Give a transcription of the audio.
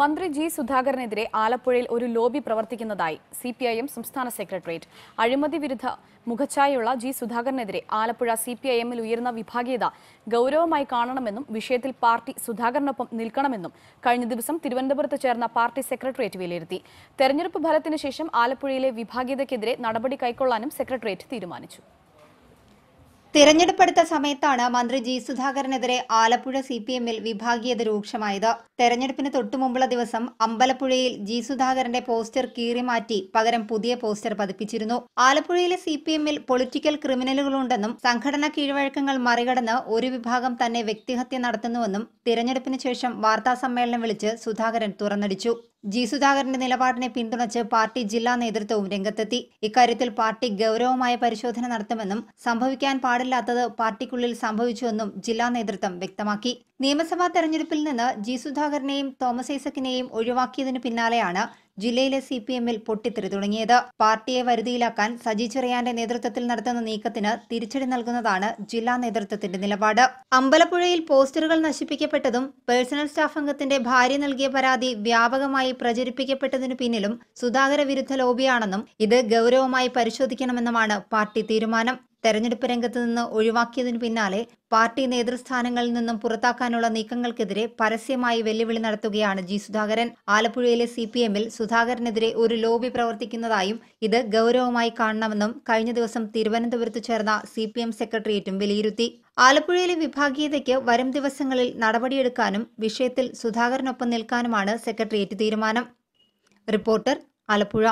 മന്ത്രി ജി സുധാകരനെതിരെ ആലപ്പുഴയിൽ ഒരു ലോബി പ്രവർത്തിക്കുന്നതായി സി പി ഐ എം സംസ്ഥാന സെക്രട്ടേറിയറ്റ് അഴിമതി വിരുദ്ധ മുഖഛായുള്ള ജി സുധാകരനെതിരെ ആലപ്പുഴ സി പി ഐ എമ്മിൽ ഉയർന്ന വിഭാഗീയത ഗൗരവമായി കാണണമെന്നും വിഷയത്തിൽ പാർട്ടി സുധാകരനൊപ്പം നിൽക്കണമെന്നും കഴിഞ്ഞ ദിവസം തിരുവനന്തപുരത്ത് ചേർന്ന പാർട്ടി സെക്രട്ടേറിയറ്റ് വിലയിരുത്തി തെരഞ്ഞെടുപ്പ് ഫലത്തിനുശേഷം ശേഷം ആലപ്പുഴയിലെ വിഭാഗീയതയ്ക്കെതിരെ നടപടി കൈക്കൊള്ളാനും സെക്രട്ടേറിയറ്റ് തീരുമാനിച്ചു തിരഞ്ഞെടുപ്പെടുത്ത സമയത്താണ് മന്ത്രി ജി സുധാകരനെതിരെ ആലപ്പുഴ സി പി എമ്മിൽ വിഭാഗീയത രൂക്ഷമായത് തെരഞ്ഞെടുപ്പിന് തൊട്ടുമുമ്പുള്ള ദിവസം അമ്പലപ്പുഴയിൽ ജി സുധാകരന്റെ പോസ്റ്റർ കീറിമാറ്റി പകരം പുതിയ പോസ്റ്റർ പതിപ്പിച്ചിരുന്നു ആലപ്പുഴയിലെ സി പി എമ്മിൽ പൊളിറ്റിക്കൽ ക്രിമിനലുകളുണ്ടെന്നും സംഘടനാ കീഴ്വഴക്കങ്ങൾ മറികടന്ന് ഒരു വിഭാഗം തന്നെ വ്യക്തിഹത്യ നടത്തുന്നുവെന്നും തിരഞ്ഞെടുപ്പിന് ശേഷം വാർത്താസമ്മേളനം വിളിച്ച് സുധാകരൻ തുറന്നടിച്ചു ജി സുധാകരന്റെ നിലപാടിനെ പിന്തുണച്ച് പാർട്ടി ജില്ലാ നേതൃത്വവും രംഗത്തെത്തി ഇക്കാര്യത്തിൽ പാർട്ടി ഗൌരവമായ പരിശോധന നടത്തുമെന്നും സംഭവിക്കാൻ പാടില്ലാത്തത് പാർട്ടിക്കുള്ളിൽ സംഭവിച്ചുവെന്നും ജില്ലാ നേതൃത്വം വ്യക്തമാക്കി നിയമസഭാ തെരഞ്ഞെടുപ്പിൽ നിന്ന് ജി സുധാകരനെയും തോമസ് ഐസക്കിനെയും ഒഴിവാക്കിയതിനു പിന്നാലെയാണ് ജില്ലയിലെ സി പി എമ്മിൽ പൊട്ടിത്തെറി തുടങ്ങിയത് പാർട്ടിയെ വരുതിയിലാക്കാൻ സജി ചെറിയാന്റെ നേതൃത്വത്തിൽ നടത്തുന്ന നീക്കത്തിന് തിരിച്ചടി നൽകുന്നതാണ് ജില്ലാ നേതൃത്വത്തിന്റെ നിലപാട് അമ്പലപ്പുഴയിൽ പോസ്റ്ററുകൾ നശിപ്പിക്കപ്പെട്ടതും പേഴ്സണൽ സ്റ്റാഫ് അംഗത്തിന്റെ ഭാര്യ നൽകിയ പരാതി വ്യാപകമായി പ്രചരിപ്പിക്കപ്പെട്ടതിനു പിന്നിലും സുധാകര വിരുദ്ധ ലോബിയാണെന്നും ഇത് ഗൗരവമായി പരിശോധിക്കണമെന്നുമാണ് പാർട്ടി തീരുമാനം തെരഞ്ഞെടുപ്പ് രംഗത്ത് നിന്ന് ഒഴിവാക്കിയതിനു പിന്നാലെ പാർട്ടി നേതൃസ്ഥാനങ്ങളിൽ നിന്നും പുറത്താക്കാനുള്ള നീക്കങ്ങൾക്കെതിരെ പരസ്യമായി വെല്ലുവിളി നടത്തുകയാണ് ജി സുധാകരൻ ആലപ്പുഴയിലെ സി പി എമ്മിൽ സുധാകരനെതിരെ ഒരു ലോബി പ്രവർത്തിക്കുന്നതായും ഇത് ഗൗരവമായി കാണണമെന്നും കഴിഞ്ഞ ദിവസം തിരുവനന്തപുരത്ത് ചേർന്ന സി പി എം സെക്രട്ടേറിയറ്റും വിലയിരുത്തി ആലപ്പുഴയിലെ വിഭാഗീയതയ്ക്ക് വരും ദിവസങ്ങളിൽ നടപടിയെടുക്കാനും വിഷയത്തിൽ സുധാകരനൊപ്പം നിൽക്കാനുമാണ് സെക്രട്ടേറിയറ്റ് തീരുമാനം റിപ്പോർട്ടർ ആലപ്പുഴ